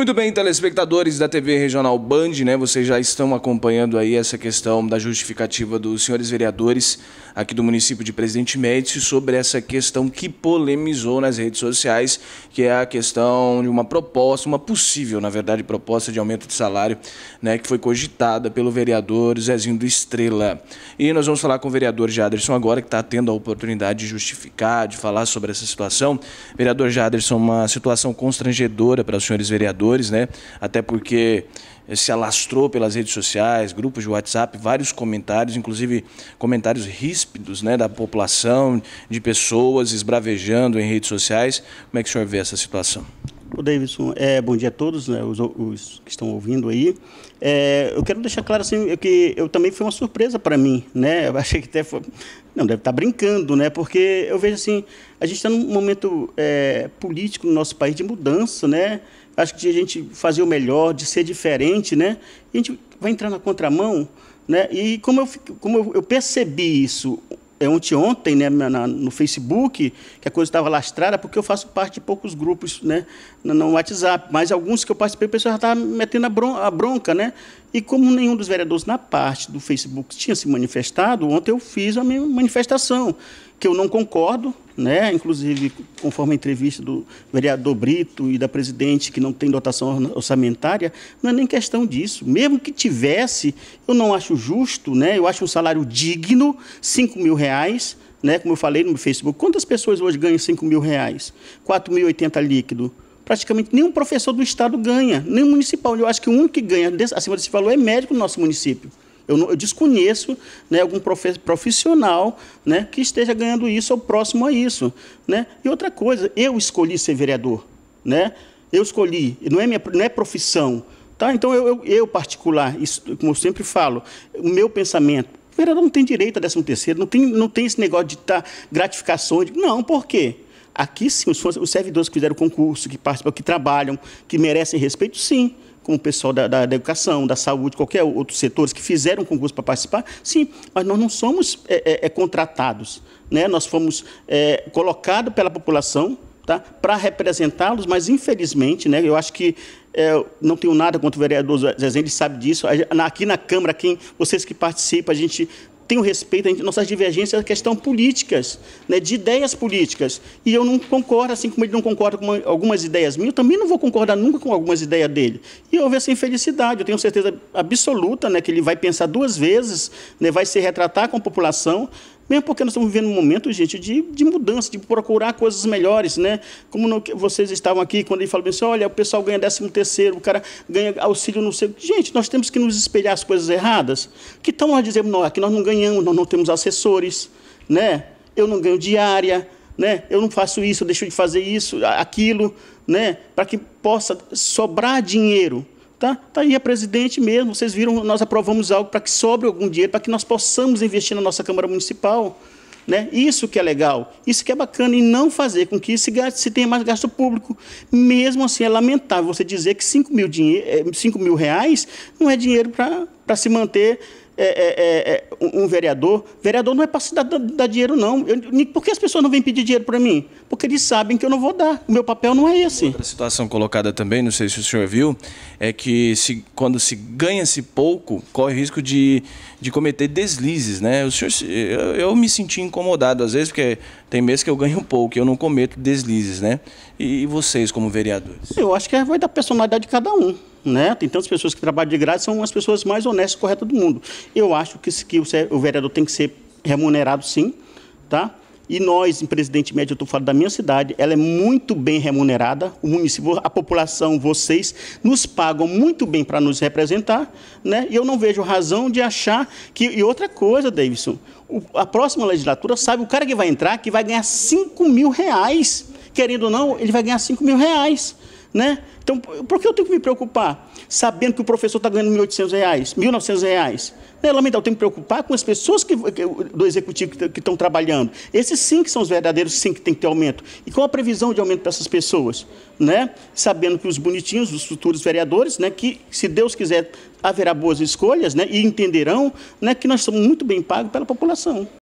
Muito bem, telespectadores da TV Regional Band, né? Vocês já estão acompanhando aí essa questão da justificativa dos senhores vereadores aqui do município de Presidente Médici sobre essa questão que polemizou nas redes sociais, que é a questão de uma proposta, uma possível, na verdade, proposta de aumento de salário, né, que foi cogitada pelo vereador Zezinho do Estrela. E nós vamos falar com o vereador Jaderson agora, que está tendo a oportunidade de justificar, de falar sobre essa situação. Vereador Jaderson, uma situação constrangedora para os senhores vereadores, né? Até porque se alastrou pelas redes sociais, grupos de WhatsApp, vários comentários, inclusive comentários ríspidos né, da população, de pessoas esbravejando em redes sociais. Como é que o senhor vê essa situação? O Davidson, é, bom dia a todos, né, os, os, que estão ouvindo aí. É, eu quero deixar claro assim, é que eu também foi uma surpresa para mim, né? Eu achei que até foi, não deve estar tá brincando, né? Porque eu vejo assim, a gente está num momento é, político no nosso país de mudança, né? Acho que a gente fazer o melhor, de ser diferente, né? E a gente vai entrar na contramão, né? E como eu, como eu, eu percebi isso é ontem, ontem né, na, no Facebook, que a coisa estava lastrada, porque eu faço parte de poucos grupos né, no, no WhatsApp, mas alguns que eu participei, o pessoal já estava metendo a bronca, a bronca, né? E como nenhum dos vereadores na parte do Facebook tinha se manifestado, ontem eu fiz a minha manifestação, que eu não concordo né? inclusive conforme a entrevista do vereador Brito e da presidente, que não tem dotação orçamentária, não é nem questão disso. Mesmo que tivesse, eu não acho justo, né? eu acho um salário digno, 5 mil reais, né? como eu falei no Facebook. Quantas pessoas hoje ganham 5 mil reais? 4.080 líquido praticamente nenhum professor do Estado ganha, nem municipal. Eu acho que o único que ganha acima desse valor é médico no nosso município. Eu, não, eu desconheço né, algum profissional né, que esteja ganhando isso ou próximo a isso. Né? E outra coisa, eu escolhi ser vereador. Né? Eu escolhi, não é, minha, não é profissão. Tá? Então, eu, eu, eu particular, isso, como eu sempre falo, o meu pensamento, o vereador não tem direito a 13 terceiro, não tem, não tem esse negócio de estar tá gratificações. Não, por quê? Aqui sim, os, os servidores que fizeram concurso, que participam, que trabalham, que merecem respeito, sim com o pessoal da, da, da educação, da saúde, qualquer outro setor que fizeram concurso para participar, sim, mas nós não somos é, é, é, contratados. Né? Nós fomos é, colocados pela população tá? para representá-los, mas infelizmente, né, eu acho que é, não tenho nada contra o vereador Zezé, ele sabe disso. Aqui na Câmara, quem, vocês que participam, a gente tenho respeito, gente, nossas divergências é questão políticas, né, de ideias políticas. E eu não concordo, assim como ele não concorda com algumas ideias minhas, eu também não vou concordar nunca com algumas ideias dele. E houve essa infelicidade, eu tenho certeza absoluta né, que ele vai pensar duas vezes, né, vai se retratar com a população, mesmo porque nós estamos vivendo um momento, gente, de, de mudança, de procurar coisas melhores, né? Como no, vocês estavam aqui, quando ele falou assim, olha, o pessoal ganha 13 terceiro, o cara ganha auxílio no seu... Gente, nós temos que nos espelhar as coisas erradas. Que tal nós dizemos, não, aqui nós não ganhamos, nós não temos assessores, né? Eu não ganho diária, né? Eu não faço isso, eu deixo de fazer isso, aquilo, né? Para que possa sobrar dinheiro Tá? tá aí a presidente mesmo. Vocês viram, nós aprovamos algo para que sobre algum dinheiro, para que nós possamos investir na nossa Câmara Municipal. Né? Isso que é legal, isso que é bacana, e não fazer com que se, gaste, se tenha mais gasto público. Mesmo assim, é lamentável você dizer que 5 mil, 5 eh, mil reais não é dinheiro para se manter é, é, é, é um vereador. Vereador não é para se dar, dar, dinheiro, não. Eu, por que as pessoas não vêm pedir dinheiro para mim? Porque eles sabem que eu não vou dar. O meu papel não é esse. Outra situação colocada também, não sei se o senhor viu, é que se, quando se ganha-se pouco, corre risco de, de cometer deslizes, né? O senhor, eu, eu me senti incomodado às vezes, porque tem meses que eu ganho pouco, e eu não cometo deslizes, né? E, e vocês, como vereadores? Eu acho que vai da personalidade de cada um. Né? Tem tantas pessoas que trabalham de graça, são as pessoas mais honestas e corretas do mundo. Eu acho que, que o vereador tem que ser remunerado, sim. Tá? E nós, em Presidente Médio, eu estou falando da minha cidade, ela é muito bem remunerada, o município, a população, vocês, nos pagam muito bem para nos representar, né? E eu não vejo razão de achar que. E outra coisa, Davidson, a próxima legislatura sabe o cara que vai entrar que vai ganhar 5 mil reais. Querendo ou não, ele vai ganhar 5 mil reais. Né? Então, por que eu tenho que me preocupar? Sabendo que o professor está ganhando R$ 1.800, R$ 1.900. Né? lamentável, eu tenho que me preocupar com as pessoas que, do executivo que estão trabalhando. Esses sim que são os verdadeiros sim que tem que ter aumento. E qual a previsão de aumento para essas pessoas? Né? Sabendo que os bonitinhos, os futuros vereadores, né? que se Deus quiser haverá boas escolhas né? e entenderão né? que nós somos muito bem pagos pela população.